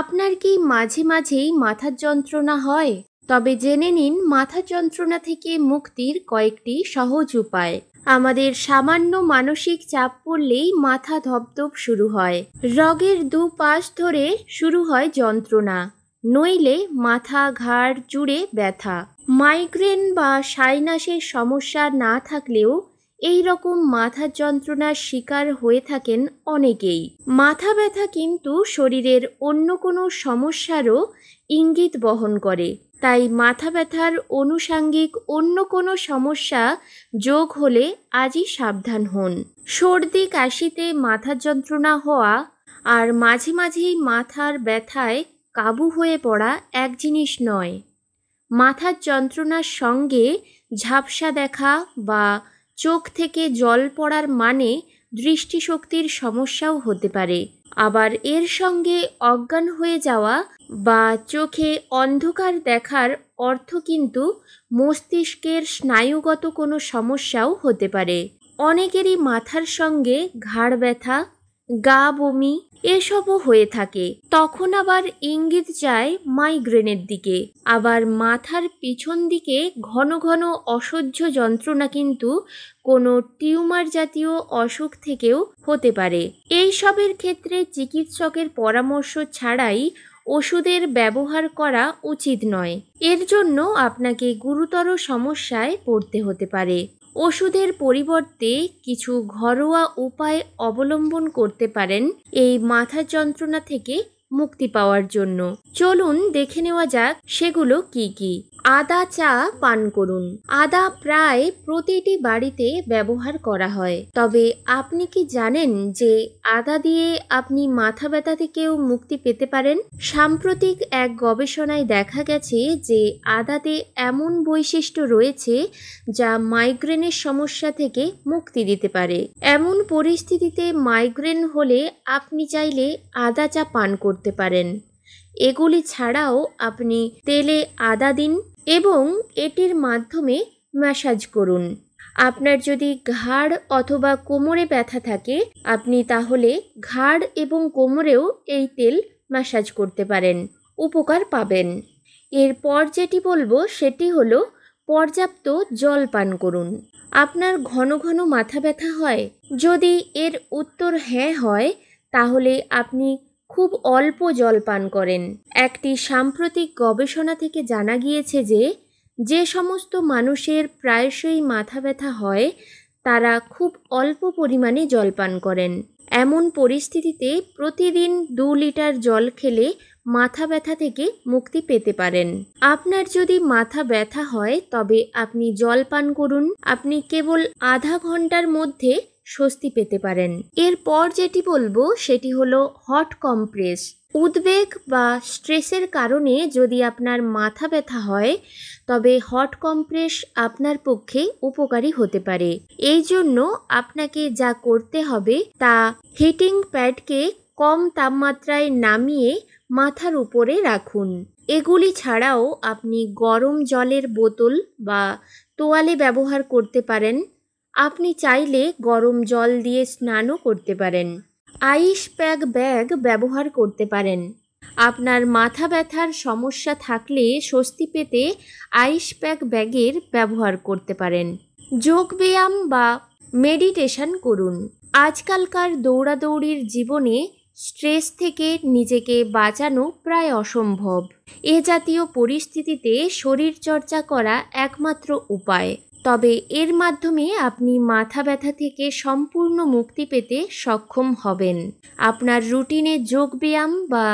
আপনার কি মাঝে মাঝেই মাথার যন্ত্রণা হয় তবে জেনে নিন মাথা যন্ত্রণা থেকে মুক্তির কয়েকটি সহজ উপায় আমাদের সামান্য মানসিক চাপ পড়লেই মাথা ধপধপ শুরু হয় রগের দু পাশ ধরে শুরু হয় যন্ত্রণা নইলে মাথা ঘাড় জুড়ে ব্যথা মাইগ্রেন বা সাইনাসের সমস্যা না থাকলেও এই রকম মাথা যন্ত্রণার শিকার হয়ে থাকেন অনেকেই মাথা ব্যথা কিন্তু শরীরের অন্য কোনো সমস্যারও ইঙ্গিত বহন করে তাই মাথা ব্যথার অনুষাঙ্গিক অন্য কোনো সমস্যা যোগ হলে আজই সাবধান হন সর্দি কাশিতে মাথা যন্ত্রণা হওয়া আর মাঝে মাঝেই মাথার ব্যথায় কাবু হয়ে পড়া এক জিনিস নয় মাথার যন্ত্রণার সঙ্গে ঝাপসা দেখা বা চোখ থেকে জল পড়ার মানে দৃষ্টিশক্তির সমস্যাও হতে পারে আবার এর সঙ্গে অজ্ঞান হয়ে যাওয়া বা চোখে অন্ধকার দেখার অর্থ কিন্তু মস্তিষ্কের স্নায়ুগত কোনো সমস্যাও হতে পারে অনেকেরই মাথার সঙ্গে ঘাড় ব্যথা গা বমি এসবও হয়ে থাকে তখন আবার ইঙ্গিত যায় মাইগ্রেনের দিকে আবার মাথার পিছন দিকে ঘন ঘন অসহ্য যন্ত্রণা কিন্তু কোনো টিউমার জাতীয় অসুখ থেকেও হতে পারে এইসবের ক্ষেত্রে চিকিৎসকের পরামর্শ ছাড়াই ওষুধের ব্যবহার করা উচিত নয় এর জন্য আপনাকে গুরুতর সমস্যায় পড়তে হতে পারে ওষুধের পরিবর্তে কিছু ঘরোয়া উপায় অবলম্বন করতে পারেন এই মাথা যন্ত্রণা থেকে মুক্তি পাওয়ার জন্য চলুন দেখে নেওয়া যাক সেগুলো কি কি আদা চা পান করুন আদা প্রায় প্রতিটি বাড়িতে ব্যবহার করা হয় তবে আপনি কি জানেন যে আদা দিয়ে আপনি মাথা ব্যথা থেকেও মুক্তি পেতে পারেন সাম্প্রতিক এক গবেষণায় দেখা গেছে যে আদাতে এমন বৈশিষ্ট্য রয়েছে যা মাইগ্রেনের সমস্যা থেকে মুক্তি দিতে পারে এমন পরিস্থিতিতে মাইগ্রেন হলে আপনি চাইলে আদা চা পান করতে করতে পারেন এগুলি ছাড়াও আপনি তেলে আদা দিন এবং এটির মাধ্যমে ম্যাসাজ করুন আপনার যদি ঘাড় অথবা কোমরে ব্যথা থাকে আপনি তাহলে ঘাড় এবং কোমরেও এই তেল ম্যাসাজ করতে পারেন উপকার পাবেন এরপর যেটি বলবো সেটি হলো পর্যাপ্ত জল পান করুন আপনার ঘন ঘন মাথা ব্যথা হয় যদি এর উত্তর হ্যাঁ হয় তাহলে আপনি খুব অল্প জল পান করেন একটি সাম্প্রতিক গবেষণা থেকে জানা গিয়েছে যে যে সমস্ত মানুষের প্রায়শই মাথা ব্যথা হয় তারা খুব অল্প পরিমাণে জল পান করেন এমন পরিস্থিতিতে প্রতিদিন দু লিটার জল খেলে মাথা ব্যথা থেকে মুক্তি পেতে পারেন আপনার যদি মাথা ব্যথা হয় তবে আপনি জল পান করুন আপনি কেবল আধা ঘন্টার মধ্যে স্বস্তি পেতে পারেন এরপর যেটি বলবো সেটি হলো হট কম্প্রেস উদ্বেগ বা স্ট্রেসের কারণে যদি আপনার মাথা ব্যথা হয় তবে হট কম্প্রেস আপনার পক্ষে উপকারী হতে পারে এই জন্য আপনাকে যা করতে হবে তা হিটিং প্যাডকে কম তাপমাত্রায় নামিয়ে মাথার উপরে রাখুন এগুলি ছাড়াও আপনি গরম জলের বোতল বা তোয়ালে ব্যবহার করতে পারেন আপনি চাইলে গরম জল দিয়ে স্নানও করতে পারেন আইস প্যাক ব্যাগ ব্যবহার করতে পারেন আপনার মাথা ব্যথার সমস্যা থাকলে স্বস্তি পেতে আইস প্যাক ব্যাগের ব্যবহার করতে পারেন যোগ ব্যায়াম বা মেডিটেশন করুন আজকালকার দৌড়াদৌড়ির জীবনে স্ট্রেস থেকে নিজেকে বাঁচানো প্রায় অসম্ভব এ জাতীয় পরিস্থিতিতে শরীরচর্চা করা একমাত্র উপায় তবে এর মাধ্যমে আপনি মাথা ব্যথা থেকে সম্পূর্ণ মুক্তি পেতে সক্ষম হবেন আপনার রুটিনে যোগব্যায়াম বা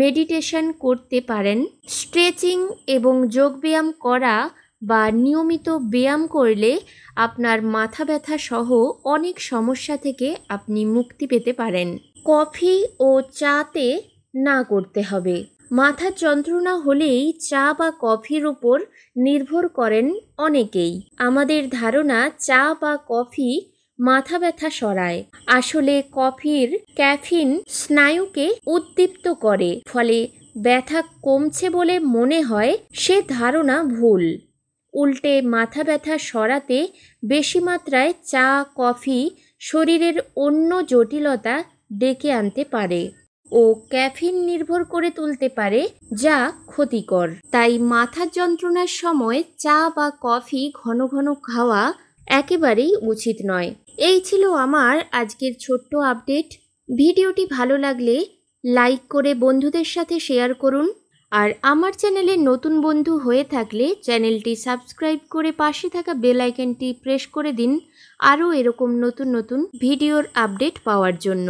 মেডিটেশন করতে পারেন স্ট্রেচিং এবং যোগব্যায়াম করা বা নিয়মিত ব্যায়াম করলে আপনার মাথা ব্যথা সহ অনেক সমস্যা থেকে আপনি মুক্তি পেতে পারেন কফি ও চাতে না করতে হবে মাথার যন্ত্রণা হলেই চা বা কফির উপর নির্ভর করেন অনেকেই আমাদের ধারণা চা বা কফি মাথা ব্যথা সরায় আসলে কফির ক্যাফিন স্নায়ুকে উদ্দীপ্ত করে ফলে ব্যথা কমছে বলে মনে হয় সে ধারণা ভুল উল্টে মাথা ব্যথা সরাতে বেশি মাত্রায় চা কফি শরীরের অন্য জটিলতা ডেকে আনতে পারে ও ক্যাফিন নির্ভর করে তুলতে পারে যা ক্ষতিকর তাই মাথা যন্ত্রণার সময় চা বা কফি ঘন ঘন খাওয়া একেবারেই উচিত নয় এই ছিল আমার আজকের ছোট্ট আপডেট ভিডিওটি ভালো লাগলে লাইক করে বন্ধুদের সাথে শেয়ার করুন আর আমার চ্যানেলে নতুন বন্ধু হয়ে থাকলে চ্যানেলটি সাবস্ক্রাইব করে পাশে থাকা বেল আইকনটি প্রেস করে দিন আরও এরকম নতুন নতুন ভিডিওর আপডেট পাওয়ার জন্য